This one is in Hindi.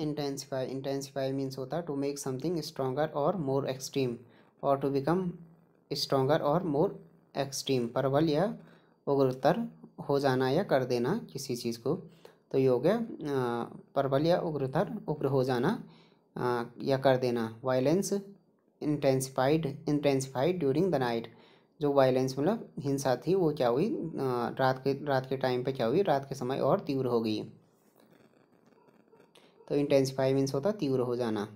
इंटेंसीफाई इंटेंसीफाई मीन्स होता है टू मेक समथिंग स्ट्रॉन्गर और मोर एक्सट्रीम और टू बिकम स्ट्रोंगर और मोर एक्सट्रीम प्रबल या उग्रतर हो जाना या कर देना किसी चीज़ को तो ये हो गया प्रबल या उग्रतर उग्र हो जाना आ, या कर देना violence intensified intensified during the night जो वायलेंस मतलब हिंसा थी वो क्या हुई रात के रात के टाइम पे क्या हुई रात के समय और तीव्र हो गई तो इंटेंसिफाई मीन्स होता तीव्र हो जाना